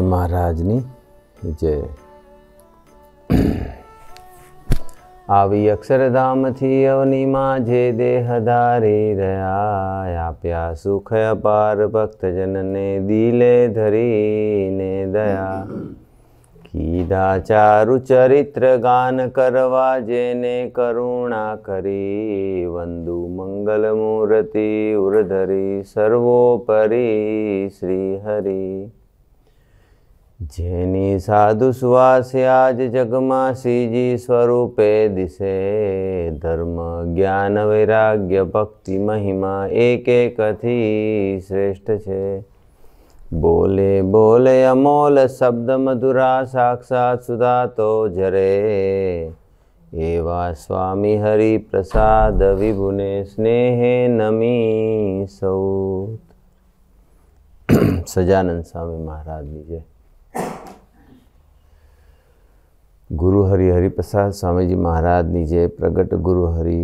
મહારાજની જય આવી અક્ષરધામથી અવનીમાં જે દેહ ધારી રહ્યા આપ્યા સુખ અપાર ભક્તજનને દિલે ધરીને દયા કીધા ચારુ ચરિત્ર ગાન કરવા જેને કરુણા કરી વંદુ મંગલ મૂર્તિ ઉર્ધરી સર્વોપરી શ્રી હરી જેની સાધુ સુવાસે આજ જગમાં શ્રીજી સ્વરૂપે દિશે ધર્મ જ્ઞાન વૈરાગ્ય ભક્તિ મહિમા એક એકથી શ્રેષ્ઠ છે બોલે બોલે અમોલ શબ્દ મધુરા સાક્ષાત સુધા તો જરે એવા સ્વામી હરિ પ્રસાદ વિભુને સ્નેહે નમી સૌ સજાનંદ સ્વામી મહારાજની જય ગુરુ હરિ હરિપ્રસાદ સ્વામીજી મહારાજની જય પ્રગટ ગુરુ હરિ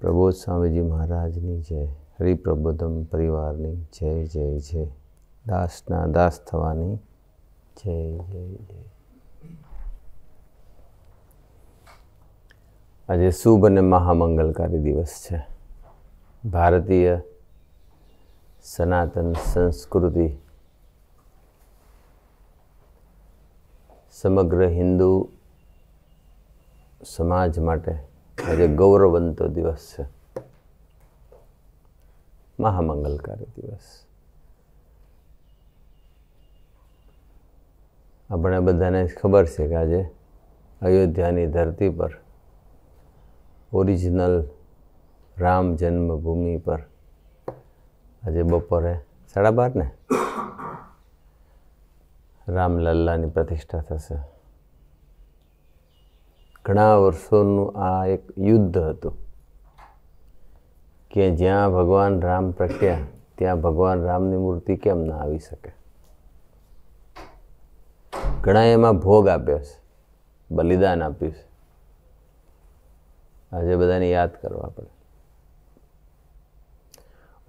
પ્રબોધ સ્વામીજી મહારાજની જય હરિપ્રબોધમ પરિવારની જય જય જય દાસના દાસ થવાની જય જય જય આજે શુભ અને મહામંગલકારી દિવસ છે ભારતીય સનાતન સંસ્કૃતિ સમગ્ર હિન્દુ સમાજ માટે આજે ગૌરવંતો દિવસ છે મહામંગલકારી દિવસ આપણે બધાને ખબર છે કે આજે અયોધ્યાની ધરતી પર ઓરિજિનલ રામ જન્મભૂમિ પર આજે બપોરે સાડા બાર ને રામલલ્લાની પ્રતિષ્ઠા થશે ઘણા વર્ષોનું આ એક યુદ્ધ હતું કે જ્યાં ભગવાન રામ પ્રગટ્યા ત્યાં ભગવાન રામની મૂર્તિ કેમ ના આવી શકે ઘણા એમાં ભોગ આપ્યો છે બલિદાન આપ્યું છે આજે બધાને યાદ કરવા પડે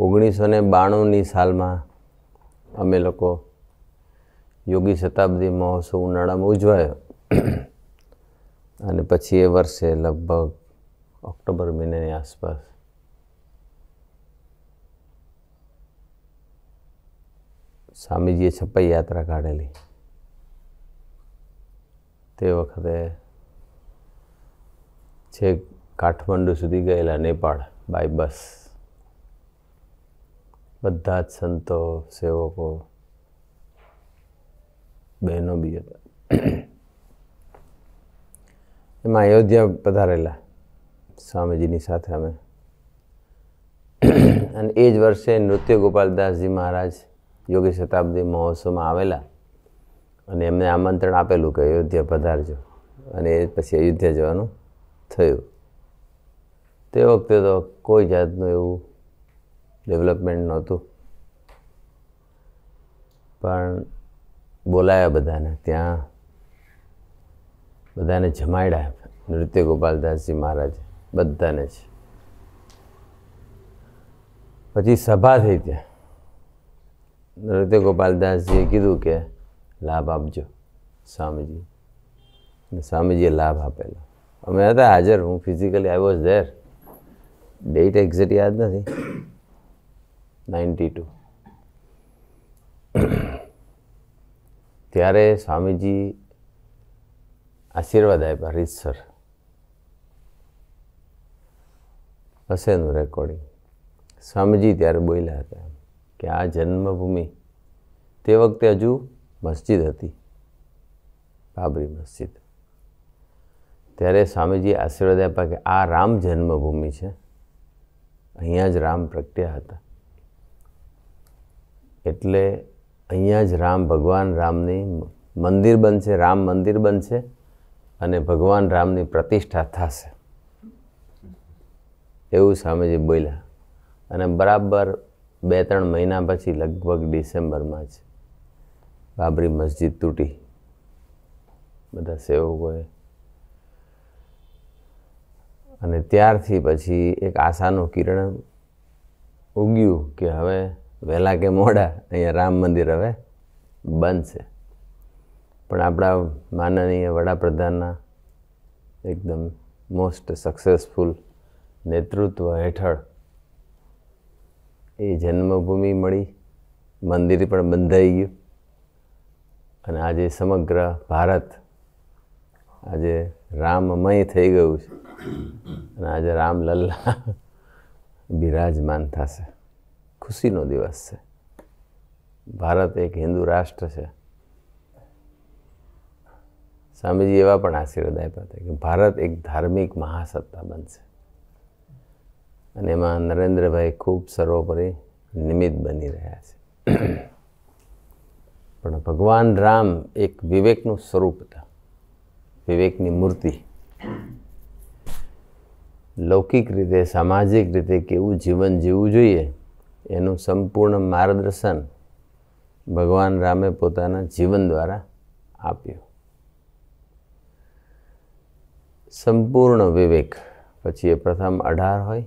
ઓગણીસો ને બાણુંની સાલમાં અમે લોકો યોગી શતાબ્દી મહોત્સવ ઉનાળામાં ઉજવાયો અને પછી એ વર્ષે લગભગ ઓક્ટોબર મહિનાની આસપાસ સ્વામીજીએ છપાઈ યાત્રા કાઢેલી તે વખતે છેક કાઠમંડુ સુધી ગયેલા નેપાળ બાય બસ બધા જ સંતો સેવકો બહેનો બી હતા એમાં અયોધ્યા પધારેલા સ્વામીજીની સાથે અમે અને એ જ વર્ષે નૃત્ય ગોપાલદાસજી મહારાજ યોગી શતાબ્દી મહોત્સવમાં આવેલા અને એમને આમંત્રણ આપેલું કે અયોધ્યા પધારજો અને એ પછી અયોધ્યા જવાનું થયું તે વખતે તો કોઈ જાતનું એવું ડેવલપમેન્ટ નહોતું પણ બોલાયા બધાને ત્યાં બધાને જમાડ્યા નૃત્ય ગોપાલદાસજી મહારાજ બધાને જ પછી સભા થઈ ત્યાં નૃત્ય ગોપાલદાસજીએ કીધું કે લાભ આપજો સ્વામીજી સ્વામીજીએ લાભ આપેલો અમે હતા હાજર હું physically I was there date exact યાદ નથી નાઇન્ટી ટુ ત્યારે સ્વામીજી આશીર્વાદ આપ્યા રીતસર હશેનું રેકોર્ડિંગ સ્વામીજી ત્યારે બોલ્યા હતા કે આ જન્મભૂમિ તે વખતે હજુ મસ્જિદ હતી બાબરી મસ્જિદ ત્યારે સ્વામીજી આશીર્વાદ આપ્યા કે આ રામ જન્મભૂમિ છે અહીંયા જ રામ પ્રગટ્યા હતા એટલે અહીંયા જ રામ ભગવાન રામની મંદિર બનશે રામ મંદિર બનશે અને ભગવાન રામની પ્રતિષ્ઠા થશે એવું સ્વામીજી બોલ્યા અને બરાબર બે ત્રણ મહિના પછી લગભગ ડિસેમ્બરમાં જ બાબરી મસ્જિદ તૂટી બધા સેવકોએ અને ત્યારથી પછી એક આશાનું કિરણ ઉગ્યું કે હવે વહેલા કે મોડા અહીંયા રામ મંદિર હવે બનશે પણ આપણા માનનીય વડાપ્રધાનના એકદમ મોસ્ટ સક્સેસફુલ નેતૃત્વ હેઠળ એ જન્મભૂમિ મળી મંદિર પણ બંધાઈ ગયું અને આજે સમગ્ર ભારત આજે રામમય થઈ ગયું છે અને આજે રામલલ્લા બિરાજમાન થશે ખુશીનો દિવસ છે ભારત એક હિન્દુ રાષ્ટ્ર છે સ્વામીજી એવા પણ આશીર્વાદ આપ્યા હતા કે ભારત એક ધાર્મિક મહાસત્તા બનશે અને એમાં નરેન્દ્રભાઈ ખૂબ સર્વોપરી નિમિત્ત બની રહ્યા છે પણ ભગવાન રામ એક વિવેકનું સ્વરૂપ હતા વિવેકની મૂર્તિ લૌકિક રીતે સામાજિક રીતે કેવું જીવન જીવવું જોઈએ એનું સંપૂર્ણ માર્ગદર્શન ભગવાન રામે પોતાના જીવન દ્વારા આપ્યું સંપૂર્ણ વિવેક પછી એ પ્રથમ અઢાર હોય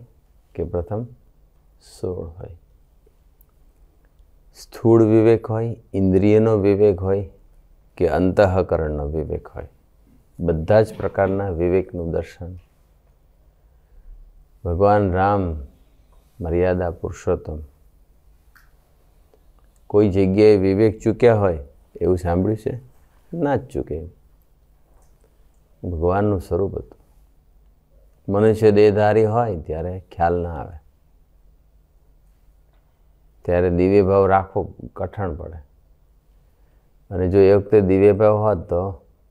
કે પ્રથમ સોળ હોય સ્થૂળ વિવેક હોય ઇન્દ્રિયનો વિવેક હોય કે અંતઃકરણનો વિવેક હોય બધા જ પ્રકારના વિવેકનું દર્શન ભગવાન રામ મર્યાદા પુરુષોત્તમ કોઈ જગ્યાએ વિવેક ચૂક્યા હોય એવું સાંભળ્યું છે ના જ ચૂકે ભગવાનનું સ્વરૂપ હતું મનુષ્ય દેહધારી હોય ત્યારે ખ્યાલ ના આવે ત્યારે દિવ્ય ભાવ રાખવો કઠણ પડે અને જો એ વખતે દિવ્ય ભાવ હોત તો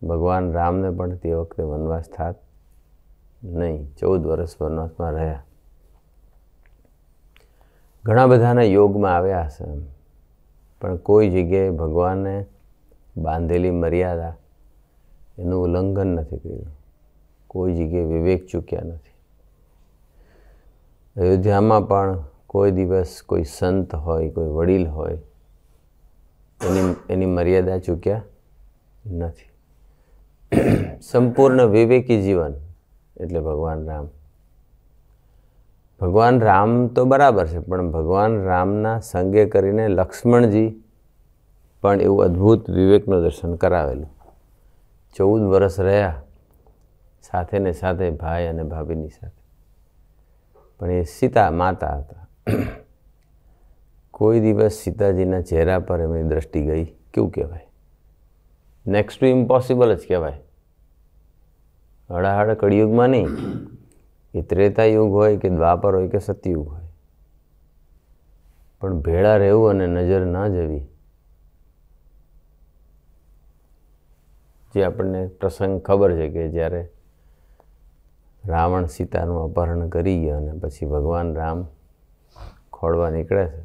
ભગવાન રામને પણ તે વખતે વનવાસ થાત નહીં ચૌદ વર્ષ વનવાસમાં રહ્યા ઘણા બધાના યોગમાં આવ્યા હશે પણ કોઈ જગ્યાએ ભગવાનને બાંધેલી મર્યાદા એનું ઉલ્લંઘન નથી કર્યું કોઈ જગ્યાએ વિવેક ચૂક્યા નથી અયોધ્યામાં પણ કોઈ દિવસ કોઈ સંત હોય કોઈ વડીલ હોય એની એની મર્યાદા ચૂક્યા નથી સંપૂર્ણ વિવેકી જીવન એટલે ભગવાન રામ ભગવાન રામ તો બરાબર છે પણ ભગવાન રામના સંગે કરીને લક્ષ્મણજી પણ એવું અદ્ભુત વિવેકનું દર્શન કરાવેલું ચૌદ વર્ષ રહ્યા સાથે ને સાથે ભાઈ અને ભાભીની સાથે પણ એ સીતા માતા હતા કોઈ દિવસ સીતાજીના ચહેરા પર એમની દ્રષ્ટિ ગઈ કેવું કહેવાય નેક્સ્ટ ટુ ઇમ્પોસિબલ જ કહેવાય હળાહળ કળિયુગમાં નહીં એ ત્રેતા યુગ હોય કે દ્વાપર હોય કે સતયુગ હોય પણ ભેળા રહેવું અને નજર ના જવી જે આપણને પ્રસંગ ખબર છે કે જ્યારે રાવણ સીતાનું અપહરણ કરી ગયા અને પછી ભગવાન રામ ખોળવા નીકળે છે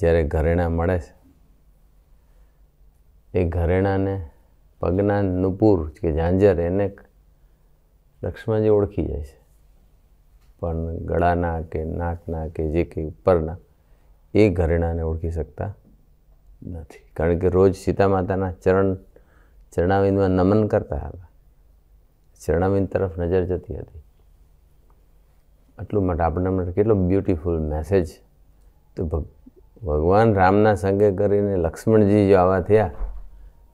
જ્યારે ઘરેણા મળે છે એ ઘરેણાને પગના નુપુર કે ઝાંઝર એને લક્ષ્મણજી ઓળખી જાય છે પણ ગળાના કે નાકના કે જે કંઈ ઉપરના એ ઘરેણાને ઓળખી શકતા નથી કારણ કે રોજ સીતા માતાના ચરણ ચરણાવિંદમાં નમન કરતા હતા ચરણાવિંદ તરફ નજર જતી હતી આટલું માટે આપણને માટે કેટલો બ્યુટિફુલ મેસેજ તો ભગવાન રામના સંગે કરીને લક્ષ્મણજી જો આવા થયા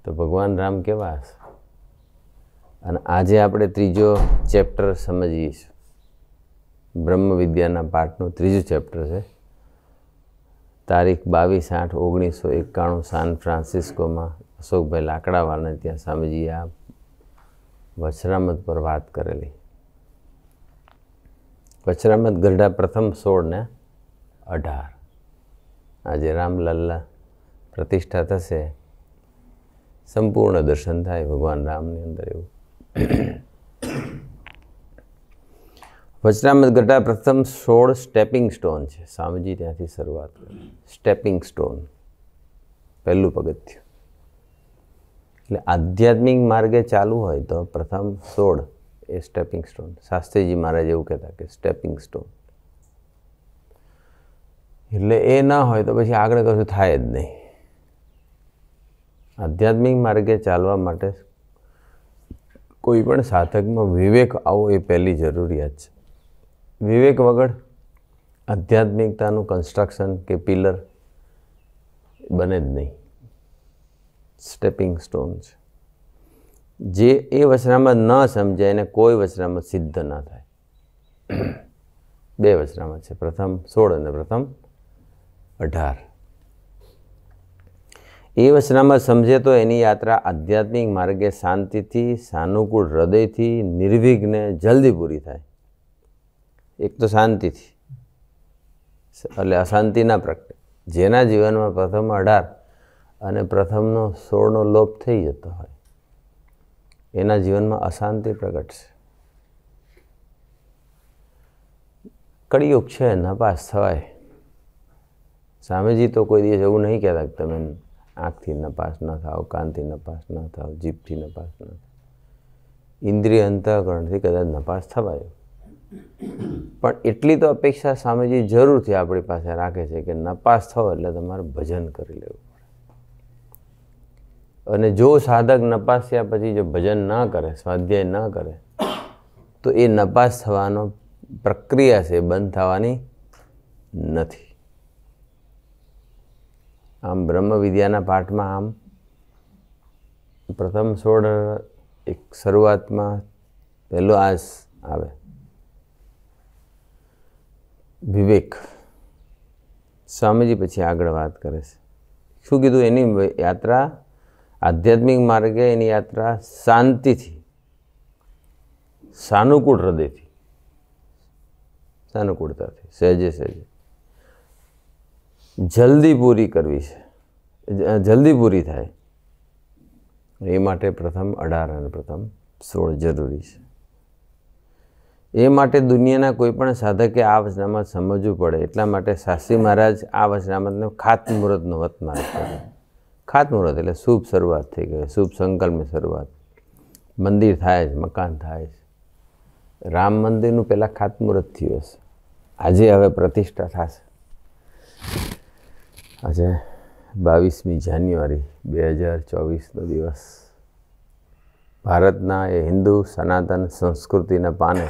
તો ભગવાન રામ કેવા હશે અને આજે આપણે ત્રીજો ચેપ્ટર સમજીશું બ્રહ્મ વિદ્યાના પાઠનું ત્રીજું ચેપ્ટર છે તારીખ બાવીસ આઠ ઓગણીસો એકાણું સાન ફ્રાન્સિસ્કોમાં અશોકભાઈ લાકડાવાળાને ત્યાં સ્વામીજીએ આ વચરામત પર વાત કરેલી વચરામત ગરડા પ્રથમ સોળ ને અઢાર આજે રામલલ્લા પ્રતિષ્ઠા થશે સંપૂર્ણ દર્શન થાય ભગવાન રામની અંદર એવું વચરામત ગઢડા પ્રથમ સોળ સ્ટેપિંગ સ્ટોન છે સ્વામીજી ત્યાંથી શરૂઆત કરી સ્ટેપિંગ સ્ટોન પહેલું પગથિયું એટલે આધ્યાત્મિક માર્ગે ચાલુ હોય તો પ્રથમ સોળ એ સ્ટેપિંગ સ્ટોન શાસ્ત્રીજી મહારાજ એવું કહેતા કે સ્ટેપિંગ સ્ટોન એટલે એ ના હોય તો પછી આગળ કશું થાય જ નહીં આધ્યાત્મિક માર્ગે ચાલવા માટે કોઈ પણ સાધકમાં વિવેક આવો એ પહેલી જરૂરિયાત છે વિવેક વગર આધ્યાત્મિકતાનું કન્સ્ટ્રક્શન કે પિલર બને જ નહીં સ્ટેપિંગ સ્ટોન છે જે એ વસરામાં ન સમજાય એને કોઈ વચનામાં સિદ્ધ ન થાય બે વચનામાં છે પ્રથમ સોળ અને પ્રથમ અઢાર એ વસરામાં સમજે તો એની યાત્રા આધ્યાત્મિક માર્ગે શાંતિથી સાનુકૂળ હૃદયથી નિર્વિઘ્ને જલ્દી પૂરી થાય એક તો શાંતિથી એટલે અશાંતિના ના પ્રગટે જેના જીવનમાં પ્રથમ અઢાર અને પ્રથમનો સોળનો લોપ થઈ જતો હોય એના જીવનમાં અશાંતિ પ્રગટશે કળિયુગ છે નપાસ થવાય સામેજી તો કોઈ દિવસ એવું નહીં કહેતા કે તમે આંખથી નપાસ ન થાવ કાનથી નપાસ ન થાવ જીભથી નપાસ ન થાવ ઇન્દ્રિય અંતઃકરણથી કદાચ નપાસ થવાય પણ એટલી તો અપેક્ષા સામેજી જરૂરથી આપણી પાસે રાખે છે કે નપાસ થવો એટલે તમારે ભજન કરી લેવું અને જો સાધક નપાસ્યા પછી જો ભજન ના કરે સ્વાધ્યાય ના કરે તો એ નપાસ થવાનો પ્રક્રિયા છે બંધ થવાની નથી આમ બ્રહ્મવિદ્યાના પાઠમાં આમ પ્રથમ સોળ એક શરૂઆતમાં પહેલો આસ આવે વિવેક સ્વામીજી પછી આગળ વાત કરે છે શું કીધું એની યાત્રા આધ્યાત્મિક માર્ગે એની યાત્રા શાંતિથી સાનુકૂળ હૃદયથી સાનુકૂળતાથી સહેજે સહેજે જલ્દી પૂરી કરવી છે જલ્દી પૂરી થાય એ માટે પ્રથમ અઢાર અને પ્રથમ સોળ જરૂરી છે એ માટે દુનિયાના કોઈપણ સાધકે આ વચનામત સમજવું પડે એટલા માટે શાસ્ત્રી મહારાજ આ વચનામતને ખાતમુહૂર્તનું વત માર્ગ કરે ખાતમુહૂર્ત એટલે શુભ શરૂઆત થઈ ગઈ શુભ સંકલ્પની શરૂઆત મંદિર થાય છે મકાન થાય છે રામ મંદિરનું પહેલાં ખાતમુહૂર્ત થયું હશે આજે હવે પ્રતિષ્ઠા થશે આજે બાવીસમી જાન્યુઆરી બે હજાર ચોવીસનો દિવસ ભારતના એ હિન્દુ સનાતન સંસ્કૃતિના પાને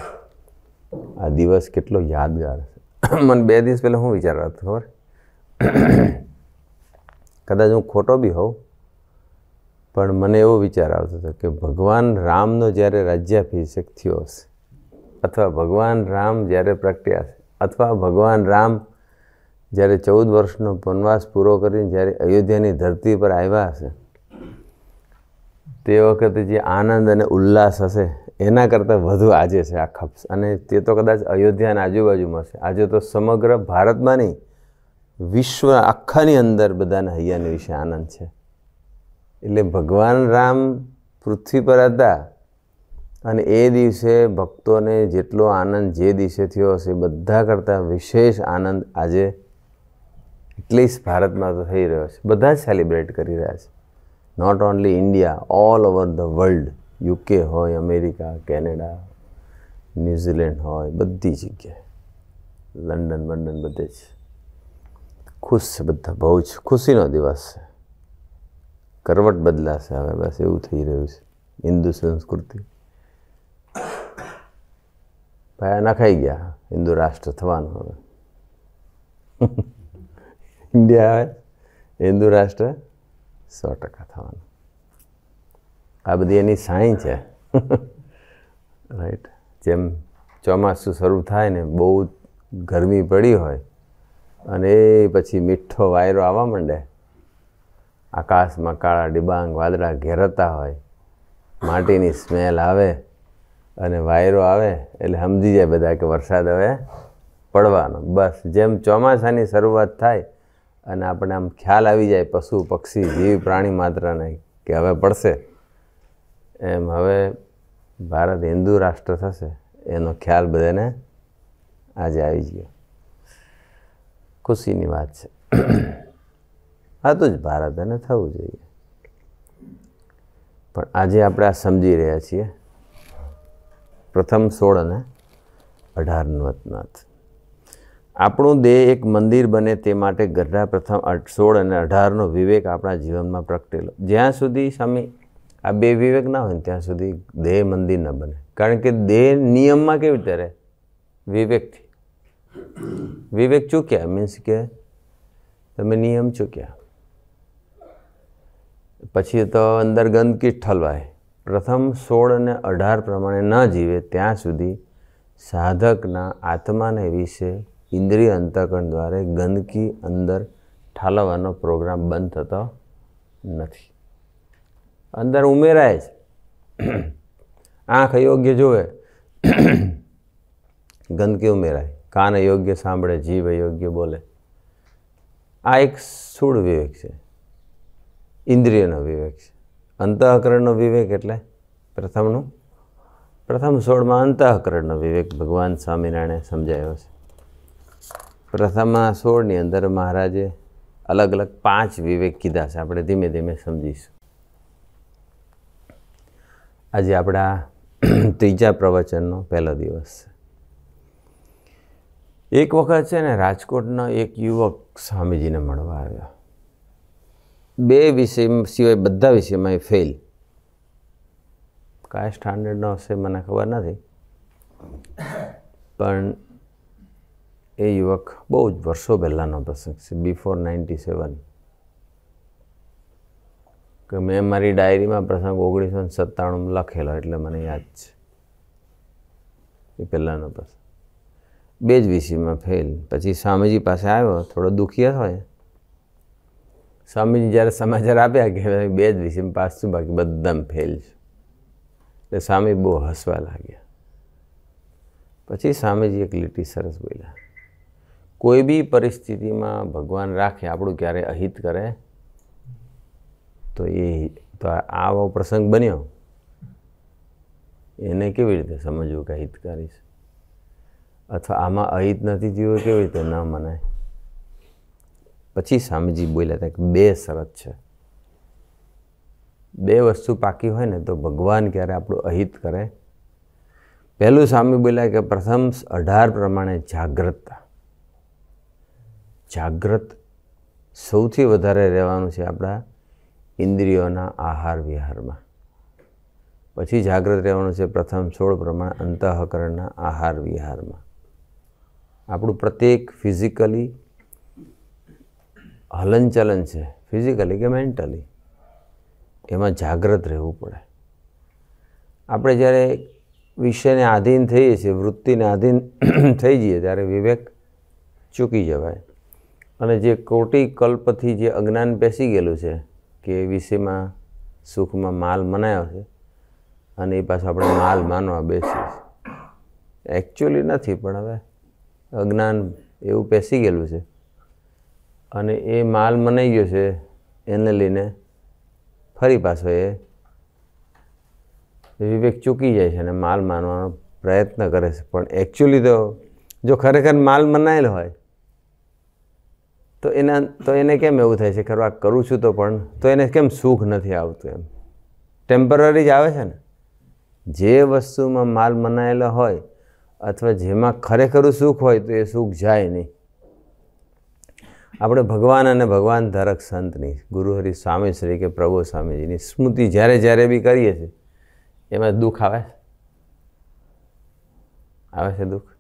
આ દિવસ કેટલો યાદગાર છે મને બે દિવસ પહેલાં હું વિચાર હતો ખબર કદાચ હું ખોટો બી હોઉં પણ મને એવો વિચાર આવતો હતો કે ભગવાન રામનો જ્યારે રાજ્યાભિષેક થયો હશે અથવા ભગવાન રામ જ્યારે પ્રગટ્યા હશે અથવા ભગવાન રામ જ્યારે ચૌદ વર્ષનો વનવાસ પૂરો કરીને જ્યારે અયોધ્યાની ધરતી પર આવ્યા હશે તે વખતે જે આનંદ અને ઉલ્લાસ હશે એના કરતાં વધુ આજે છે આ ખપ્સ અને તે તો કદાચ અયોધ્યાના આજુબાજુમાં છે આજે તો સમગ્ર ભારતમાં નહીં વિશ્વ આખાની અંદર બધાને હૈયાને વિશે આનંદ છે એટલે ભગવાન રામ પૃથ્વી પર હતા અને એ દિવસે ભક્તોને જેટલો આનંદ જે દિવસે થયો હશે બધા કરતાં વિશેષ આનંદ આજે એટલીસ્ટ ભારતમાં તો થઈ રહ્યો છે બધા જ સેલિબ્રેટ કરી રહ્યા છે not only India all over the world UK હોય અમેરિકા કેનેડા ન્યૂઝીલેન્ડ હોય બધી જગ્યાએ લંડન બંડન બધે જ ખુશ છે બધા બહુ જ ખુશીનો દિવસ છે કરવટ બદલાશે હવે બસ એવું થઈ રહ્યું છે હિન્દુ સંસ્કૃતિ પાયા નખાઈ ગયા હિન્દુ રાષ્ટ્ર થવાનું હવે ઇન્ડિયા હવે હિન્દુ રાષ્ટ્ર સો ટકા થવાનું આ બધી એની સાઈ છે રાઈટ જેમ ચોમાસું શરૂ થાય ને બહુ ગરમી પડી હોય અને પછી મીઠો વાયરો આવવા માંડે આકાશમાં કાળા ડિબાંગ વાદળા ઘેરતા હોય માટીની સ્મેલ આવે અને વાયરો આવે એટલે સમજી જાય બધા કે વરસાદ હવે પડવાનો બસ જેમ ચોમાસાની શરૂઆત થાય અને આપણે આમ ખ્યાલ આવી જાય પશુ પક્ષી જીવ પ્રાણી માત્રને કે હવે પડશે એમ હવે ભારત હિન્દુ રાષ્ટ્ર થશે એનો ખ્યાલ બધાને આજે આવી ગયો ખુશીની વાત છે આ તો જ ભારત અને થવું જોઈએ પણ આજે આપણે આ સમજી રહ્યા છીએ પ્રથમ સોળ અને અઢાર નવતનાથ આપણું દેહ એક મંદિર બને તે માટે ગઢડા પ્રથમ સોળ અને અઢારનો વિવેક આપણા જીવનમાં પ્રગટેલો જ્યાં સુધી સ્વામી આ બે વિવેક ના હોય ને ત્યાં સુધી દેહ મંદિર ન બને કારણ કે દેહ નિયમમાં કેવી રીતે રહે વિવેકથી વિવેક ચૂક્યા મીન્સ કે તમે નિયમ ચૂક્યા પછી તો અંદર ગંદકી ઠલવાય પ્રથમ સોળ અને અઢાર પ્રમાણે ન જીવે ત્યાં સુધી સાધકના આત્માને વિશે ઇન્દ્રિય અંતઃકરણ દ્વારા ગંદકી અંદર ઠાલવવાનો પ્રોગ્રામ બંધ થતો નથી અંદર ઉમેરાય જ આંખ યોગ્ય જોવે ગંદકી ઉમેરાય કાન યોગ્ય સાંભળે જીવ યોગ્ય બોલે આ એક સ્થૂળ વિવેક છે ઇન્દ્રિયનો વિવેક છે અંતઃકરણનો વિવેક એટલે પ્રથમનું પ્રથમ સોળમાં અંતઃકરણનો વિવેક ભગવાન સ્વામિનારાયણે સમજાયો છે પ્રથમ સોળની અંદર મહારાજે અલગ અલગ પાંચ વિવેક કીધા છે આપણે ધીમે ધીમે સમજીશું આજે આપણા ત્રીજા પ્રવચનનો પહેલો દિવસ છે એક વખત છે ને રાજકોટનો એક યુવક સ્વામીજીને મળવા આવ્યો બે વિષય સિવાય બધા વિષયમાં એ ફેલ કયા સ્ટાન્ડર્ડનો હશે મને ખબર નથી પણ એ યુવક બહુ જ વર્ષો પહેલાંનો પ્રસંગ છે બિફોર નાઇન્ટી સેવન કે મેં મારી ડાયરીમાં પ્રસંગ ઓગણીસો સત્તાણું લખેલો એટલે મને યાદ છે એ પહેલાંનો પ્રસંગ બે જ વીસીમાં ફેલ પછી સ્વામીજી પાસે આવ્યો થોડો દુખી હોય સ્વામીજી જ્યારે સમાચાર આપ્યા કે બે જ વીસીમાં પાસ છું બાકી બધા ફેલ છું એટલે સ્વામી બહુ હસવા લાગ્યા પછી સ્વામીજી એક લીટી સરસ બોલ્યા કોઈ બી પરિસ્થિતિમાં ભગવાન રાખે આપણું ક્યારે અહિત કરે તો એ તો આવો પ્રસંગ બન્યો એને કેવી રીતે સમજવું કે હિતકારી છે અથવા આમાં અહિત નથી થયું કેવી રીતે ન મનાય પછી સ્વામીજી બોલ્યા હતા કે બે શરત છે બે વસ્તુ પાકી હોય ને તો ભગવાન ક્યારે આપણું અહિત કરે પહેલું સ્વામી બોલ્યા કે પ્રથમ અઢાર પ્રમાણે જાગ્રતતા જાગ્રત સૌથી વધારે રહેવાનું છે આપણા ઇન્દ્રિયોના આહાર વિહારમાં પછી જાગ્રત રહેવાનું છે પ્રથમ છોડ પ્રમાણે અંતઃકરણના આહાર વિહારમાં આપણું પ્રત્યેક ફિઝિકલી હલનચલન છે ફિઝિકલી કે મેન્ટલી એમાં જાગ્રત રહેવું પડે આપણે જ્યારે વિષયને આધીન થઈએ છીએ વૃત્તિને આધીન થઈ જઈએ ત્યારે વિવેક ચૂકી જવાય અને જે કોટી કલ્પથી જે અજ્ઞાન બેસી ગયેલું છે કે એ વિષયમાં સુખમાં માલ મનાયો છે અને એ પાછું આપણે માલ માનવા બેસીએ છીએ એકચ્યુઅલી નથી પણ હવે અજ્ઞાન એવું પેસી ગયેલું છે અને એ માલ મનાઈ ગયો છે એને લઈને ફરી પાછો એ વિવેક ચૂકી જાય છે અને માલ માનવાનો પ્રયત્ન કરે છે પણ એકચ્યુઅલી તો જો ખરેખર માલ મનાયેલો હોય તો એના તો એને કેમ એવું થાય છે ખરવા કરું છું તો પણ તો એને કેમ સુખ નથી આવતું એમ ટેમ્પરરી જ આવે છે ને જે વસ્તુમાં માલ મનાયેલો હોય અથવા જેમાં ખરેખર સુખ હોય તો એ સુખ જાય નહીં આપણે ભગવાન અને ભગવાન ધારક સંતની ગુરુહરિ સ્વામી શ્રી કે પ્રભુ સ્વામીજીની સ્મૃતિ જ્યારે જ્યારે બી કરીએ છીએ એમાં દુઃખ આવે આવે છે દુઃખ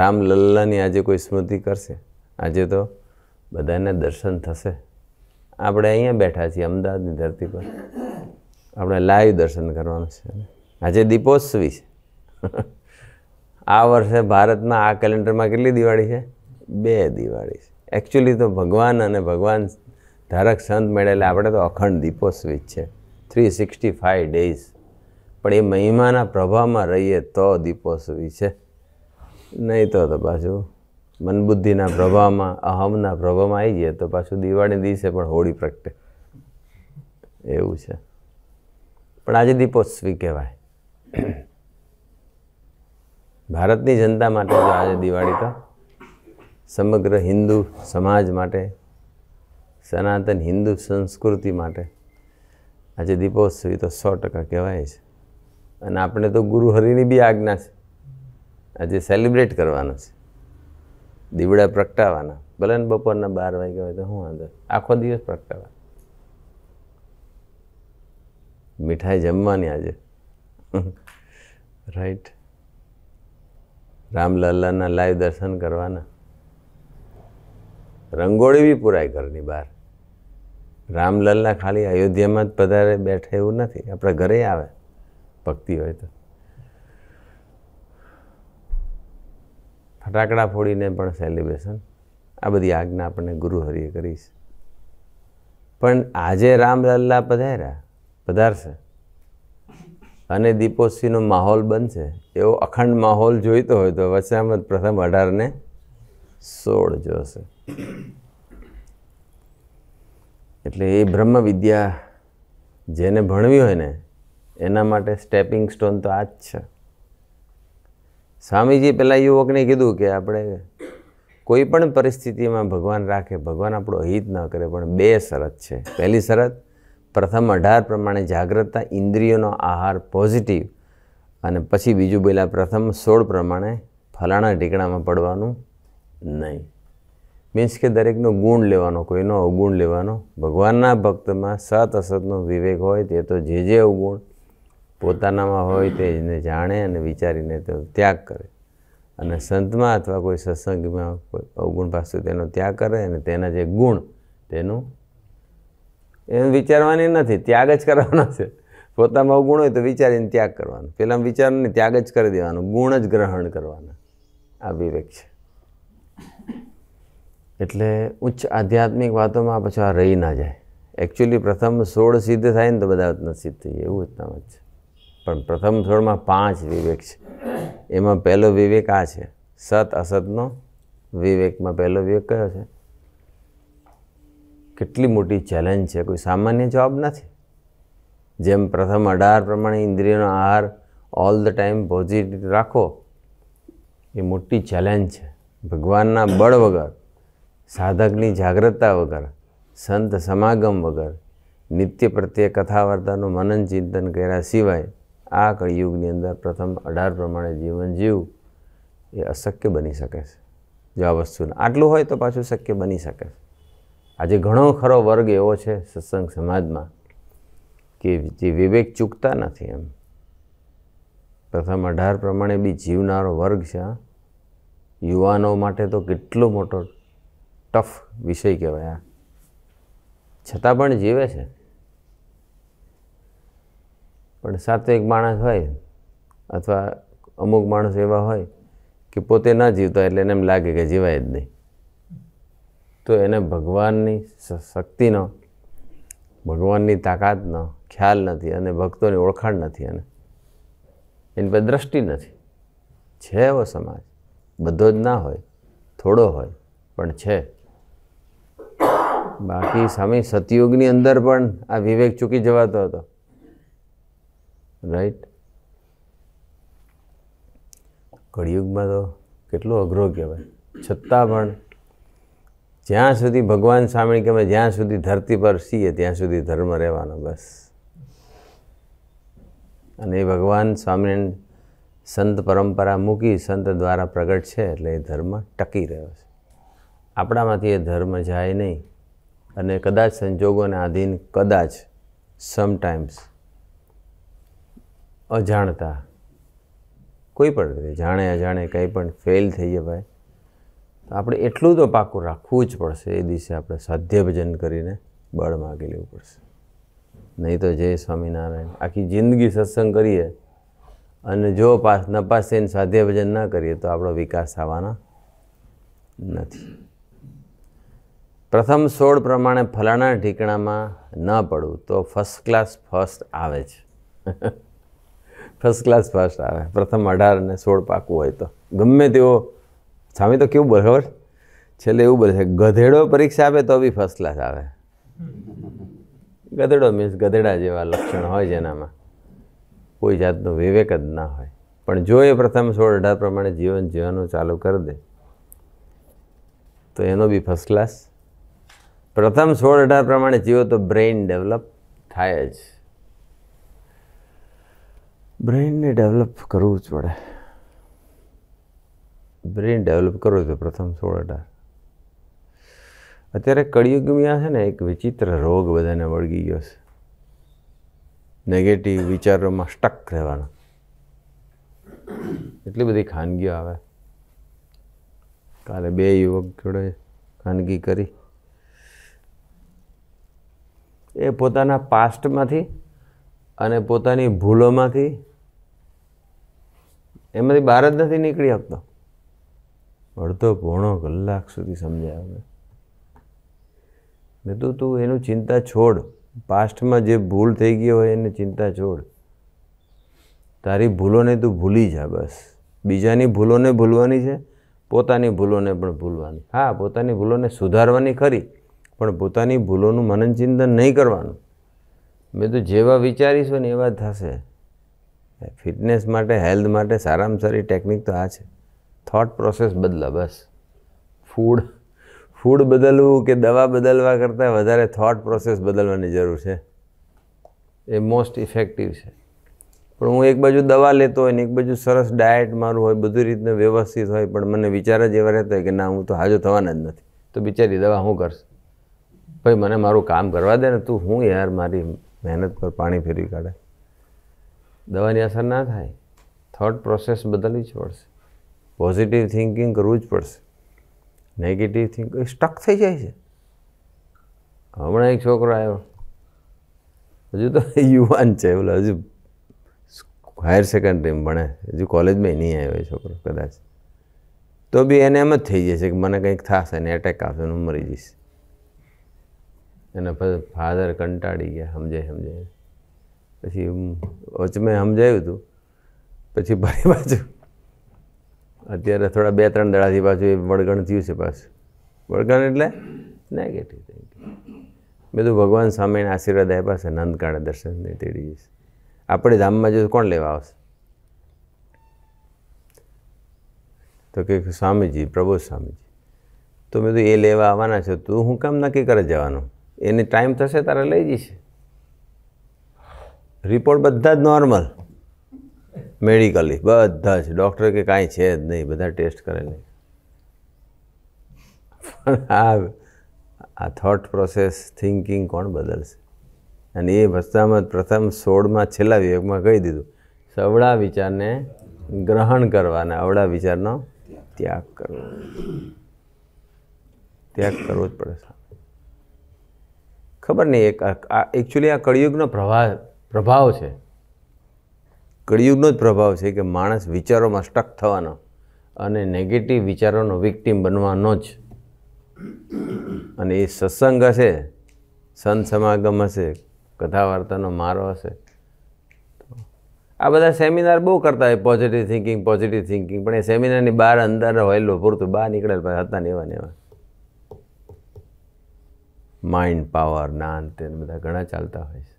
રામ લલ્લાની આજે કોઈ સ્મૃતિ કરશે આજે તો બધાને દર્શન થશે આપણે અહીંયા બેઠા છીએ અમદાવાદની ધરતી પર આપણે લાઈવ દર્શન કરવાનું છે આજે દીપોત્સવી છે આ વર્ષે ભારતમાં આ કેલેન્ડરમાં કેટલી દિવાળી છે બે દિવાળી છે એકચ્યુઅલી તો ભગવાન અને ભગવાન ધારક સંત મેળેલા આપણે તો અખંડ દીપોત્સવી છે થ્રી સિક્સટી ફાઇવ ડેઝ પણ એ મહિમાના પ્રભાવમાં રહીએ તો દીપોત્સવી છે નહીં તો તો પાછું મનબુદ્ધિના પ્રભાવમાં અહમના પ્રભાવમાં આવી જઈએ તો પાછું દિવાળી દિવસે પણ હોળી પ્રગટે એવું છે પણ આજે દીપોત્સવી કહેવાય ભારતની જનતા માટે જો આજે દિવાળી તો સમગ્ર હિન્દુ સમાજ માટે સનાતન હિન્દુ સંસ્કૃતિ માટે આજે દીપોત્સવી તો સો ટકા કહેવાય છે અને આપણે તો ગુરુહરિની બી આજ્ઞા છે આજે સેલિબ્રેટ કરવાનું છે દીવડા પ્રગટાવાના ભલે ને બપોરના બાર વાગે હોય તો હું વાંધો આખો દિવસ પ્રગટાવવા મીઠાઈ જમવાની આજે રાઈટ રામલલ્લાના લાઈવ દર્શન કરવાના રંગોળી બી પૂરાય ઘરની બહાર રામલલ્લા ખાલી અયોધ્યામાં જ પધારે બેઠે એવું નથી આપણા ઘરે આવે ભક્તિ હોય તો ફટાકડા ફોડીને પણ સેલિબ્રેશન આ બધી આજ્ઞા આપણને ગુરુહરિએ કરીશ પણ આજે રામલલ્લા પધાર્યા પધારશે અને દીપોત્સવનો માહોલ બનશે એવો અખંડ માહોલ જોઈતો હોય તો વચ્ચામત પ્રથમ અઢારને સોળ જોશે એટલે એ બ્રહ્મ વિદ્યા જેને ભણવી હોય ને એના માટે સ્ટેપિંગ સ્ટોન તો આ જ છે સ્વામીજી પેલા યુવકને કીધું કે આપણે કોઈ પણ પરિસ્થિતિમાં ભગવાન રાખે ભગવાન આપણું હિત ન કરે પણ બે શરત છે પહેલી શરત પ્રથમ અઢાર પ્રમાણે જાગ્રતતા ઇન્દ્રિયોનો આહાર પોઝિટિવ અને પછી બીજું બોલ્યા પ્રથમ સોળ પ્રમાણે ફલાણા ઢીકણામાં પડવાનું નહીં મીન્સ કે દરેકનો ગુણ લેવાનો કોઈનો અવગુણ લેવાનો ભગવાનના ભક્તમાં સત અસતનો વિવેક હોય તે તો જે જે અવગુણ પોતાનામાં હોય તેને જાણે અને વિચારીને તેનો ત્યાગ કરે અને સંતમાં અથવા કોઈ સત્સંગમાં કોઈ અવગુણ પાસે તેનો ત્યાગ કરે અને તેના જે ગુણ તેનું એમ વિચારવાની નથી ત્યાગ જ કરવાનો છે પોતામાં અવગુણ હોય તો વિચારીને ત્યાગ કરવાનો પહેલાં વિચારને ત્યાગ જ કરી દેવાનો ગુણ જ ગ્રહણ કરવાના આ વિવેક છે એટલે ઉચ્ચ આધ્યાત્મિક વાતોમાં પછી આ રહી ના જાય એકચ્યુઅલી પ્રથમ સોળ સિદ્ધ થાય ને તો બધા ન સિદ્ધ થઈ એવું જ છે પણ પ્રથમ સોળમાં પાંચ વિવેક છે એમાં પહેલો વિવેક આ છે સત અસતનો વિવેકમાં પહેલો વિવેક કયો છે કેટલી મોટી ચેલેન્જ છે કોઈ સામાન્ય જવાબ નથી જેમ પ્રથમ અઢાર પ્રમાણે ઇન્દ્રિયનો આહાર ઓલ ધ ટાઈમ પોઝિટિવ રાખો એ મોટી ચેલેન્જ છે ભગવાનના બળ વગર સાધકની જાગ્રતતા વગર સંત સમાગમ વગર નિત્ય પ્રત્યે કથા વાર્તાનું મનન ચિંતન કર્યા સિવાય આ કળિયુગની અંદર પ્રથમ અઢાર પ્રમાણે જીવન જીવવું એ અશક્ય બની શકે છે જો આ વસ્તુને આટલું હોય તો પાછું શક્ય બની શકે છે આજે ઘણો ખરો વર્ગ એવો છે સત્સંગ સમાજમાં કે જે વિવેક ચૂકતા નથી એમ પ્રથમ અઢાર પ્રમાણે બી જીવનારો વર્ગ છે યુવાનો માટે તો કેટલો મોટો ટફ વિષય કહેવાય આ છતાં પણ જીવે છે પણ સાત્વિક માણસ હોય અથવા અમુક માણસ એવા હોય કે પોતે ના જીવતા એટલે એને એમ લાગે કે જીવાય જ નહીં તો એને ભગવાનની શક્તિનો ભગવાનની તાકાતનો ખ્યાલ નથી અને ભક્તોની ઓળખાણ નથી અને એની પર દ્રષ્ટિ નથી છે એવો સમાજ બધો જ ના હોય થોડો હોય પણ છે બાકી સ્વામી સતયુગની અંદર પણ આ વિવેક ચૂકી જવાતો હતો રાઈટ કળિયુગમાં તો કેટલો અઘરો કહેવાય છતાં પણ જ્યાં સુધી ભગવાન સામે કે અમે જ્યાં સુધી ધરતી પર સીએ ત્યાં સુધી ધર્મ રહેવાનો બસ અને એ ભગવાન સ્વામિનારાયણ સંત પરંપરા મૂકી સંત દ્વારા પ્રગટ છે એટલે એ ધર્મ ટકી રહ્યો છે આપણામાંથી એ ધર્મ જાય નહીં અને કદાચ સંજોગોને આધીન કદાચ સમટાઈમ્સ અજાણતા કોઈ પણ રીતે જાણે અજાણે કંઈ પણ ફેલ થઈ જાય ભાઈ તો આપણે એટલું તો પાકું રાખવું જ પડશે એ દિવસે આપણે સાધ્ય ભજન કરીને બળ માગી લેવું પડશે નહીં તો જય સ્વામિનારાયણ આખી જિંદગી સત્સંગ કરીએ અને જો પાસ નપાસ થઈને સાધ્ય ભજન ના કરીએ તો આપણો વિકાસ આવવાના નથી પ્રથમ સોળ પ્રમાણે ફલાણા ઠીકણામાં ન પડવું તો ફર્સ્ટ ક્લાસ ફર્સ્ટ આવે છે ફર્સ્ટ ક્લાસ ફર્સ્ટ આવે પ્રથમ અઢાર અને સોળ પાકું હોય તો ગમે તેવો સામે તો કેવું બરાબર છેલ્લે એવું બોલે છે ગધેડો પરીક્ષા આપે તો બી ફર્સ્ટ ક્લાસ આવે ગધેડો મીન્સ ગધેડા જેવા લક્ષણ હોય જેનામાં કોઈ જાતનો વિવેક જ ના હોય પણ જો એ પ્રથમ સોળ અઢાર પ્રમાણે જીવન જીવવાનું ચાલુ કરી દે તો એનો બી ફર્સ્ટ ક્લાસ પ્રથમ સોળ અઢાર પ્રમાણે જીવો તો બ્રેઇન ડેવલપ થાય જ બ્રેઇનને ડેવલપ કરવું જ પડે બ્રેઇન ડેવલપ કરવું હતું પ્રથમ સોળ અઢાર અત્યારે કળિયુગમાં છે ને એક વિચિત્ર રોગ બધાને વળગી ગયો છે નેગેટિવ વિચારોમાં સ્ટક રહેવાનો એટલી બધી ખાનગીઓ આવે કાલે બે યુવક જોડે ખાનગી કરી એ પોતાના પાસ્ટમાંથી અને પોતાની ભૂલોમાંથી એમાંથી બહાર જ નથી નીકળી શકતો અડધો પોણો કલાક સુધી સમજાયો મેં મેં તો તું એનું ચિંતા છોડ પાસ્ટમાં જે ભૂલ થઈ ગયો હોય એને ચિંતા છોડ તારી ભૂલોને તું ભૂલી જા બસ બીજાની ભૂલોને ભૂલવાની છે પોતાની ભૂલોને પણ ભૂલવાની હા પોતાની ભૂલોને સુધારવાની ખરી પણ પોતાની ભૂલોનું મનન ચિંતન નહીં કરવાનું મેં તો જેવા વિચારીશું ને એવા થશે ફિટનેસ માટે હેલ્થ માટે સારામાં સારી ટેકનિક તો આ છે થોટ પ્રોસેસ બદલા બસ ફૂડ ફૂડ બદલવું કે દવા બદલવા કરતાં વધારે થોટ પ્રોસેસ બદલવાની જરૂર છે એ મોસ્ટ ઇફેક્ટિવ છે પણ હું એક બાજુ દવા લેતો હોય ને એક બાજુ સરસ ડાયટ મારું હોય બધી રીતને વ્યવસ્થિત હોય પણ મને વિચાર જ એવા રહેતા હોય કે ના હું તો હાજો થવાના જ નથી તો બિચારી દવા હું કરશ ભાઈ મને મારું કામ કરવા દે ને તું હું યાર મારી મહેનત પર પાણી ફેરવી કાઢે દવાની અસર ના થાય થોટ પ્રોસેસ બદલવી જ પડશે પોઝિટિવ થિંકિંગ કરવું જ પડશે નેગેટિવ થિંકિંગ સ્ટક થઈ જાય છે હમણાં એક છોકરો આવ્યો હજુ તો યુવાન છે બોલો હજુ હાયર સેકન્ડરીમાં ભણે હજુ કોલેજમાં નહીં આવ્યો એ છોકરો કદાચ તો બી એને એમ જ થઈ જશે કે મને કંઈક થશે ને એટેક આવશે હું મરી જઈશ એને પછી ફાધર કંટાળી ગયા સમજાય સમજાય પછી વચમાં સમજાયું હતું પછી ભાઈ પાછું અત્યારે થોડા બે ત્રણ દડાથી પાછું એ વળગણ થયું છે પાછું વળગણ એટલે નેગેટિવ થિંકિંગ તો ભગવાન સ્વામીને આશીર્વાદ આપ્યા છે નંદકાણે દર્શન નહીં તેડી જશે આપણે ધામમાં જો કોણ લેવા આવશે તો કે સ્વામીજી પ્રભુ સ્વામીજી તો મેં તો એ લેવા આવવાના છે તું હું કેમ નક્કી કરે જવાનું એને ટાઈમ થશે તારે લઈ જઈશ રિપોર્ટ બધા જ નોર્મલ મેડિકલી બધા જ ડૉક્ટર કે કાંઈ છે જ નહીં બધા ટેસ્ટ કરે નહીં પણ આ આ થોટ પ્રોસેસ થિંકિંગ કોણ બદલશે અને એ વસ્તામાં પ્રથમ સોળમાં છેલ્લા વિવેકમાં કહી દીધું સવળા વિચારને ગ્રહણ કરવાના અવળા વિચારનો ત્યાગ કરવો ત્યાગ કરવો જ પડે ખબર નહીં એક એકચ્યુઅલી આ કળિયુગનો પ્રભાવ પ્રભાવ છે કળિયુગનો જ પ્રભાવ છે કે માણસ વિચારોમાં સ્ટક થવાનો અને નેગેટિવ વિચારોનો વિક્ટીમ બનવાનો જ અને એ સત્સંગ હશે સંત સમાગમ હશે કથા વાર્તાનો મારો હશે આ બધા સેમિનાર બહુ કરતા હોય પોઝિટિવ થિંકિંગ પોઝિટિવ થિંકિંગ પણ એ સેમિનારની બહાર અંદર હોયેલું પૂરતું બહાર નીકળેલ પછી હતા ને એવા ને એવા માઇન્ડ પાવર ના અંતે બધા ઘણા ચાલતા હોય છે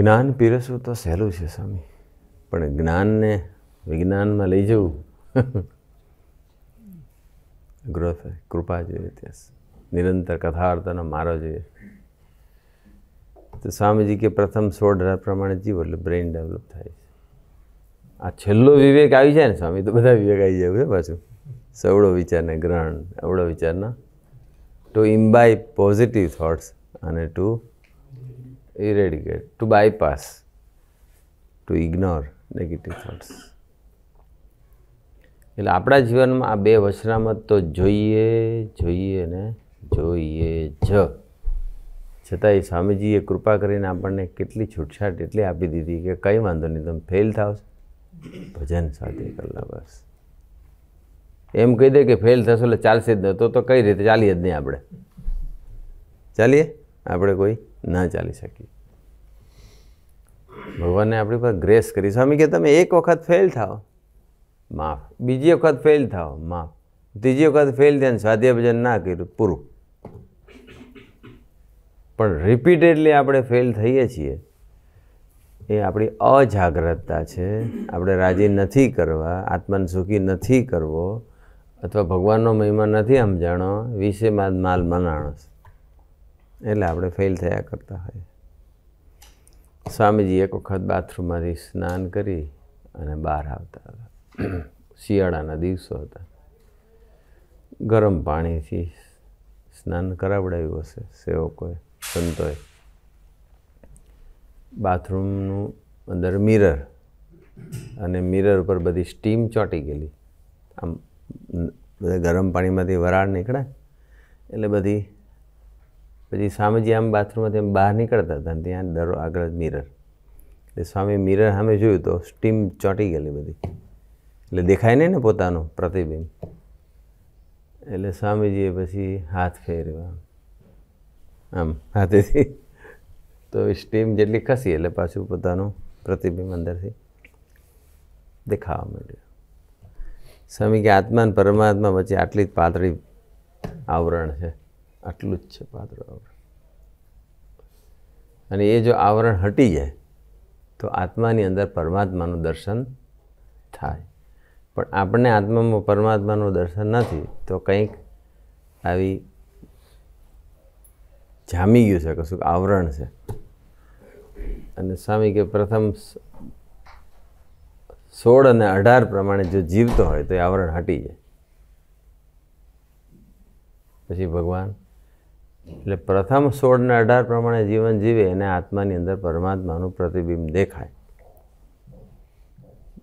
જ્ઞાન પીરસવું તો સહેલું છે સ્વામી પણ જ્ઞાનને વિજ્ઞાનમાં લઈ જવું ગ્રોથ કૃપા જોઈએ ત્યાં નિરંતર કથાવાર્તાનો મારો જોઈએ તો સ્વામીજી કે પ્રથમ સોળ રાત પ્રમાણે જીવો એટલે બ્રેઇન ડેવલપ થાય છે આ છેલ્લો વિવેક આવી જાય ને સ્વામી તો બધા વિવેક આવી જાય છે પાછું સવડો વિચારને ગ્રહણ અવળો વિચારના ટુ ઇમ્બાય પોઝિટિવ થોટ્સ અને to eradicate, to bypass, to ignore negative thoughts. એટલે આપણા જીવનમાં આ બે વચનામત તો જોઈએ જોઈએ ને જોઈએ જ છતાં એ સ્વામીજીએ કૃપા કરીને આપણને કેટલી છૂટછાટ એટલી આપી દીધી કે કંઈ વાંધો નહીં તમે ફેલ થાવ ભજન સાથે કલા બસ એમ કહી દે કે ફેલ થશો એટલે ચાલશે જ નહીં તો તો કઈ રીતે ચાલીએ જ નહીં આપણે ચાલીએ આપણે કોઈ ના ચાલી શકીએ ભગવાને આપણી પર ગ્રેસ કરી સ્વામી કે તમે એક વખત ફેલ થાઓ માફ બીજી વખત ફેલ થાઓ માફ ત્રીજી વખત ફેલ થયા ને સ્વાધ્યાય ભજન ના કર્યું પૂરું પણ રિપીટેડલી આપણે ફેલ થઈએ છીએ એ આપણી અજાગ્રતતા છે આપણે રાજી નથી કરવા આત્માને સુખી નથી કરવો અથવા ભગવાનનો મહિમા નથી સમજાણો વિશે માલ મનાણસ એટલે આપણે ફેલ થયા કરતા હોય સ્વામીજી એક વખત બાથરૂમમાંથી સ્નાન કરી અને બહાર આવતા હતા શિયાળાના દિવસો હતા ગરમ પાણીથી સ્નાન કરાવડાવ્યું હશે સેવકોએ સંતોએ બાથરૂમનું અંદર મિરર અને મિરર ઉપર બધી સ્ટીમ ચોંટી ગયેલી આમ બધા ગરમ પાણીમાંથી વરાળ નીકળે એટલે બધી પછી સ્વામીજી આમ બાથરૂમમાંથી આમ બહાર નીકળતા હતા ત્યાં દરો આગળ જ મિરર એટલે સ્વામી મિરર સામે જોયું તો સ્ટીમ ચોંટી ગયેલી બધી એટલે દેખાય નહીં ને પોતાનું પ્રતિબિંબ એટલે સ્વામીજીએ પછી હાથ ફેર્યો આમ હાથેથી તો એ સ્ટીમ જેટલી ખસી એટલે પાછું પોતાનું પ્રતિબિંબ અંદરથી દેખાવા માંડ્યું સ્વામી કે આત્મા અને પરમાત્મા વચ્ચે આટલી જ પાતળી આવરણ છે આટલું જ છે પાત્ર અને એ જો આવરણ હટી જાય તો આત્માની અંદર પરમાત્માનું દર્શન થાય પણ આપણને આત્મામાં પરમાત્માનું દર્શન નથી તો કંઈક આવી જામી ગયું છે કશું આવરણ છે અને સ્વામી કે પ્રથમ સોળ અને અઢાર પ્રમાણે જો જીવતો હોય તો એ આવરણ હટી જાય પછી ભગવાન એટલે પ્રથમ સોળના અઢાર પ્રમાણે જીવન જીવે એને આત્માની અંદર પરમાત્માનું પ્રતિબિંબ દેખાય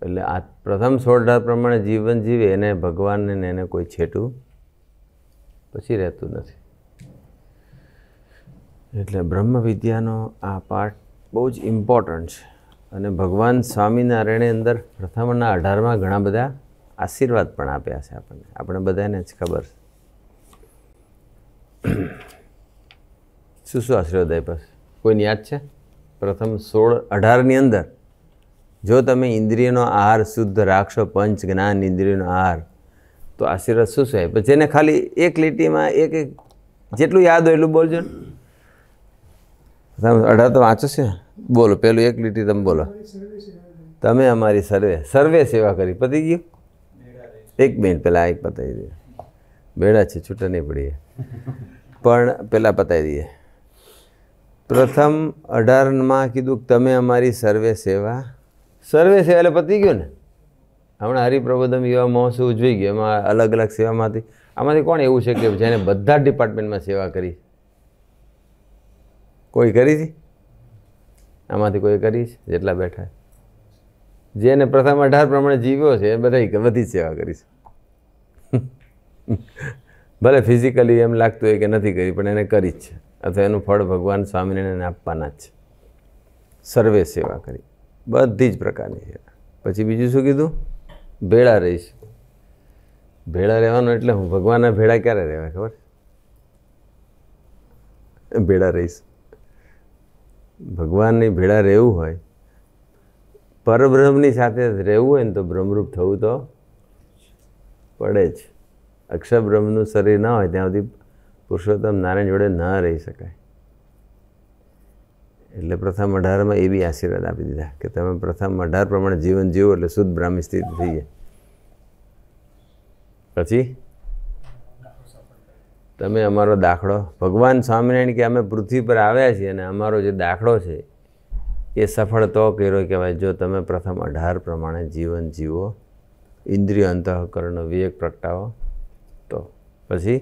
એટલે આ પ્રથમ સોળ અઢાર પ્રમાણે જીવન જીવે એને ભગવાનને એને કોઈ છેટું પછી રહેતું નથી એટલે બ્રહ્મ વિદ્યાનો આ પાઠ બહુ જ ઇમ્પોર્ટન્ટ છે અને ભગવાન સ્વામિનારાયણે અંદર પ્રથમના અઢારમાં ઘણા બધા આશીર્વાદ પણ આપ્યા છે આપણને આપણે બધાને જ ખબર છે શું શું આશ્રયોદય પાસે કોઈને યાદ છે પ્રથમ સોળ અઢારની અંદર જો તમે ઇન્દ્રિયનો આહાર શુદ્ધ રાખશો પંચ જ્ઞાન ઇન્દ્રિયનો આહાર તો આશીર્વાદ શું શું પણ જેને ખાલી એક લીટીમાં એક એક જેટલું યાદ હોય એટલું બોલજો ને તમે અઢાર તો વાંચો છે બોલો પેલું એક લીટી તમે બોલો તમે અમારી સર્વે સર્વે સેવા કરી પતી ગયું એક મિનિટ પહેલાં એક પતાવી દઈએ બેડા છે છૂટા નહીં પડીએ પણ પહેલાં પતાવી દઈએ પ્રથમ અઢારમાં કીધું કે તમે અમારી સર્વે સેવા સર્વે સેવા એટલે પતી ગયું ને હમણાં હરિપ્રબોધમ યુવા મહોત્સવ ઉજવી ગયો એમાં અલગ અલગ સેવામાંથી આમાંથી કોણ એવું છે કે જેને બધા જ ડિપાર્ટમેન્ટમાં સેવા કરી કોઈ કરી છે આમાંથી કોઈ કરી છે જેટલા બેઠા જેને પ્રથમ અઢાર પ્રમાણે જીવ્યો છે એ બધા બધી જ સેવા કરી છે ભલે ફિઝિકલી એમ લાગતું હોય કે નથી કરી પણ એને કરી જ છે અથવા એનું ફળ ભગવાન સ્વામિનારાયણને આપવાના જ છે સર્વે સેવા કરી બધી જ પ્રકારની સેવા પછી બીજું શું કીધું ભેળા રહીશ ભેળા રહેવાનું એટલે હું ભગવાનના ભેળા ક્યારે રહેવા ખબર ભેળા રહીશ ભગવાનની ભેળા રહેવું હોય પરબ્રહ્મની સાથે રહેવું હોય ને તો બ્રહ્મરૂપ થવું તો પડે જ અક્ષરબ્રહ્મનું શરીર ના હોય ત્યાં સુધી પુરુષોત્તમ નારાયણ જોડે ન રહી શકાય એટલે પ્રથમ અઢારમાં એ બી આશીર્વાદ આપી દીધા કે તમે પ્રથમ અઢાર પ્રમાણે જીવન જીવો એટલે શુદ્ધ બ્રાહ્મી સ્થિત થઈ જાય પછી તમે અમારો દાખલો ભગવાન સ્વામિનારાયણ કે અમે પૃથ્વી પર આવ્યા છીએ અને અમારો જે દાખલો છે એ સફળ તો કર્યો કહેવાય જો તમે પ્રથમ અઢાર પ્રમાણે જીવન જીવો ઇન્દ્રિય અંતઃકરણનો વિવેક પ્રગટાવો તો પછી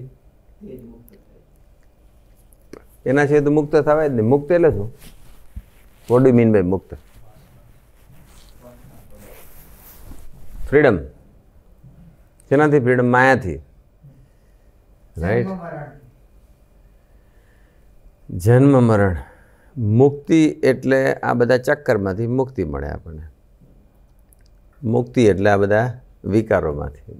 એના સિવાય તો મુક્ત થવાય જ નહીં મુક્ત એટલે શું વોટ ડુ મીન બાય મુક્ત ફ્રીડમ શેનાથી ફ્રીડમ માયાથી રાઈટ જન્મ મરણ મુક્તિ એટલે આ બધા ચક્કરમાંથી મુક્તિ મળે આપણને મુક્તિ એટલે આ બધા વિકારોમાંથી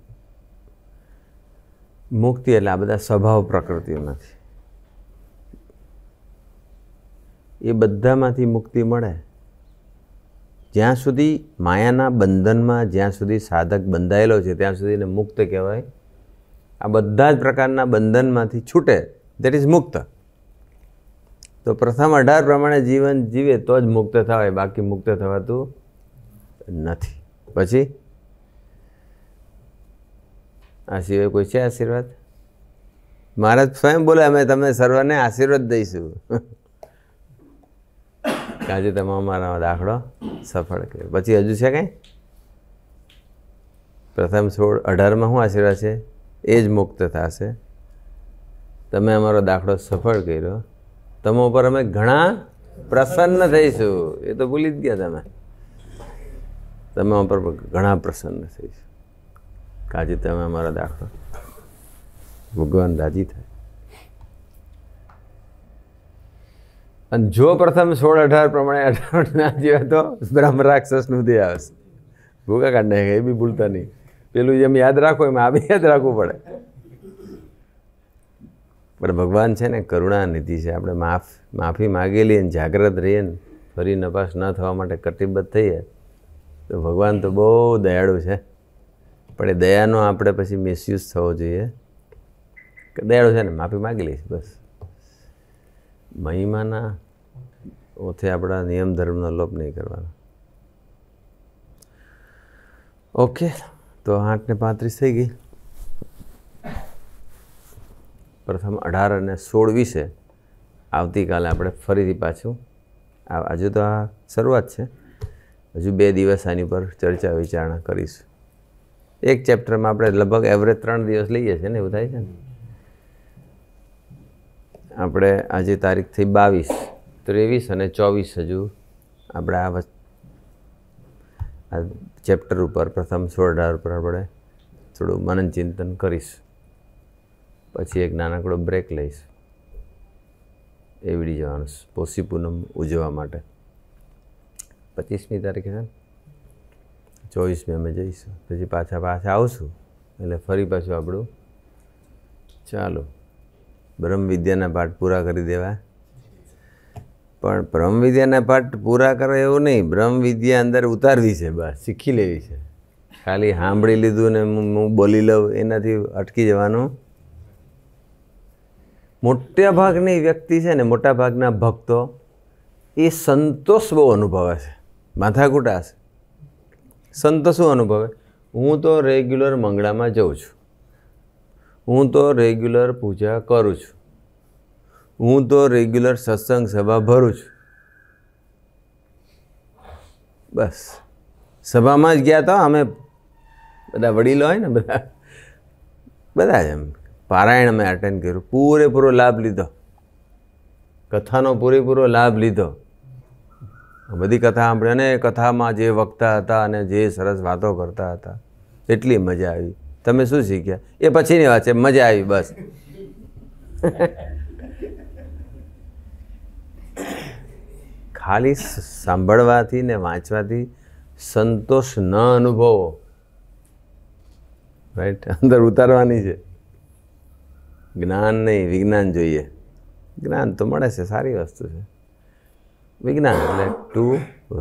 મુક્તિ એટલે આ બધા સ્વભાવ પ્રકૃતિઓમાંથી એ બધામાંથી મુક્તિ મળે જ્યાં સુધી માયાના બંધનમાં જ્યાં સુધી સાધક બંધાયેલો છે ત્યાં સુધી એને મુક્ત કહેવાય આ બધા જ પ્રકારના બંધનમાંથી છૂટે દેટ ઇઝ મુક્ત તો પ્રથમ અઢાર પ્રમાણે જીવન જીવે તો જ મુક્ત થવાય બાકી મુક્ત થવાતું નથી પછી આ સિવાય કોઈ છે આશીર્વાદ મહારાજ સ્વયં બોલે અમે તમને સર્વને આશીર્વાદ દઈશું તમે અમારા દાખલો સફળ કર્યો પછી હજુ છે કંઈ પ્રથમ છોડ અઢારમાં શું આશીર્વાદ છે એ જ મુક્ત થશે તમે અમારો દાખલો સફળ કર્યો તમે ઉપર અમે ઘણા પ્રસન્ન થઈશું એ તો ભૂલી જ ગયા તમે તમે ઉપર ઘણા પ્રસન્ન થઈશું કાજે તમે અમારો દાખલો ભગવાન રાજી થાય અને જો પ્રથમ સોળ અઢાર પ્રમાણે અઢાર ના જીવ્યા તો બ્રહ્મ રાક્ષસનું દેહ આવશે ભૂકા કાઢ એ બી ભૂલતા નહીં પેલું જેમ યાદ રાખો એમ આ બી યાદ રાખવું પડે પણ ભગવાન છે ને કરુણાનિધિ છે આપણે માફ માફી માગેલી ને જાગ્રત રહીએ ને ફરી નપાસ ન થવા માટે કટિબદ્ધ થઈએ તો ભગવાન તો બહુ દયાળુ છે પણ એ દયાનો આપણે પછી મિસયુઝ થવો જોઈએ દયાળુ છે ને માફી માગેલી છે બસ મહિમાના ઓથે આપણા નિયમ ધર્મનો લોપ નહીં કરવાનો ઓકે તો આઠને પાંત્રીસ થઈ ગઈ પ્રથમ અઢાર અને સોળ વિશે આવતીકાલે આપણે ફરીથી પાછું હજુ તો આ શરૂઆત છે હજુ બે દિવસ આની ઉપર ચર્ચા વિચારણા કરીશું એક ચેપ્ટરમાં આપણે લગભગ એવરેજ ત્રણ દિવસ લઈએ છીએ ને એવું થાય છે ને આપણે આજે તારીખથી બાવીસ ત્રેવીસ અને ચોવીસ હજુ આપણે આ આ ચેપ્ટર ઉપર પ્રથમ સોળાર ઉપર આપણે થોડું મનન ચિંતન કરીશ પછી એક નાનકડો બ્રેક લઈશ એવડી જવાનું પોષી પૂનમ ઉજવવા માટે પચીસમી તારીખે છે ને ચોવીસમી અમે જઈશું પછી પાછા પાછા આવશું એટલે ફરી પાછું આપણું ચાલો બ્રહ્મ વિદ્યાના પાઠ પૂરા કરી દેવા પણ બ્રહ્મ વિદ્યાના પાઠ પૂરા કરો એવું નહીં બ્રહ્મ વિદ્યા અંદર ઉતારવી છે બસ શીખી લેવી છે ખાલી સાંભળી લીધું ને હું બોલી લઉં એનાથી અટકી જવાનું મોટા ભાગની વ્યક્તિ છે ને મોટા ભાગના ભક્તો એ સંતોષ બહુ અનુભવે છે માથાકૂટા છે સંતોષ શું અનુભવે હું તો રેગ્યુલર મંગળામાં જઉં છું હું તો રેગ્યુલર પૂજા કરું છું હું તો રેગ્યુલર સત્સંગ સભા ભરું છું બસ સભામાં જ ગયા હતા અમે બધા વડીલો હોય ને બધા બધા જ એમ પારાયણ અમે અટેન્ડ કર્યું પૂરેપૂરો લાભ લીધો કથાનો પૂરેપૂરો લાભ લીધો બધી કથા આપણે અને કથામાં જે વક્તા હતા અને જે સરસ વાતો કરતા હતા એટલી મજા આવી તમે શું શીખ્યા એ પછીની વાત છે મજા આવી બસ ખાલી સાંભળવાથી ને વાંચવાથી સંતોષ ન અનુભવો રાઈટ અંદર ઉતારવાની છે જ્ઞાન નહીં વિજ્ઞાન જોઈએ જ્ઞાન તો મળે છે સારી વસ્તુ છે વિજ્ઞાન એટલે to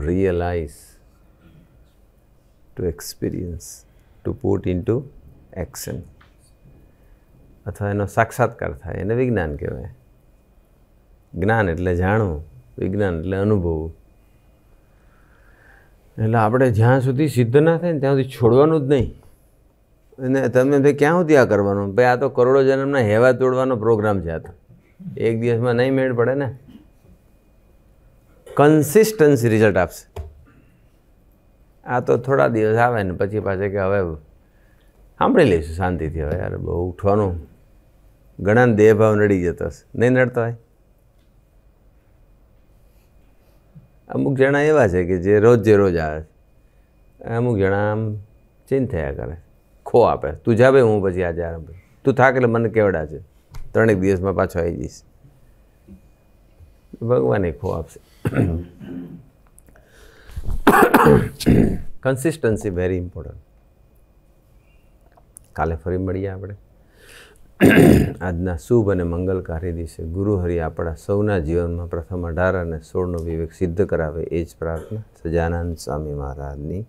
realise to experience to put in to action અથવા એનો સાક્ષાત્કાર થાય એને વિજ્ઞાન કહેવાય જ્ઞાન એટલે જાણવું વિજ્ઞાન એટલે અનુભવવું એટલે આપણે જ્યાં સુધી સિદ્ધ ના થાય ને ત્યાં સુધી છોડવાનું જ નહીં અને તમે ભાઈ ક્યાં સુધી આ કરવાનું ભાઈ આ તો કરોડો જન્મના હેવા તોડવાનો પ્રોગ્રામ છે આ તો એક દિવસમાં નહીં મેળ પડે ને કન્સિસ્ટન્સી રિઝલ્ટ આપશે આ તો થોડા દિવસ આવે ને પછી પાછા કે હવે સાંભળી લઈશું શાંતિથી હવે યાર બહુ ઉઠવાનું ઘણા દેહભાવ નડી જતો હશે નહીં નડતો હોય અમુક જણા એવા છે કે જે રોજ જે રોજ આવે અમુક જણા આમ ચેન્જ થયા કરે ખો આપે તું જાવે હું પછી આજે આરામ તું થાક એટલે મને કેવડા છે ત્રણેક દિવસમાં પાછો આવી જઈશ ભગવાને ખો આપશે કન્સિસ્ટન્સી વેરી ઇમ્પોર્ટન્ટ કાલે ફરી મળીએ આપણે આજના શુભ અને મંગલકારી દિવસે ગુરુહરિ આપણા સૌના જીવનમાં પ્રથમ અઢાર અને સોળનો વિવેક સિદ્ધ કરાવે એ જ પ્રાર્થના સજાનંદ સ્વામી મહારાજની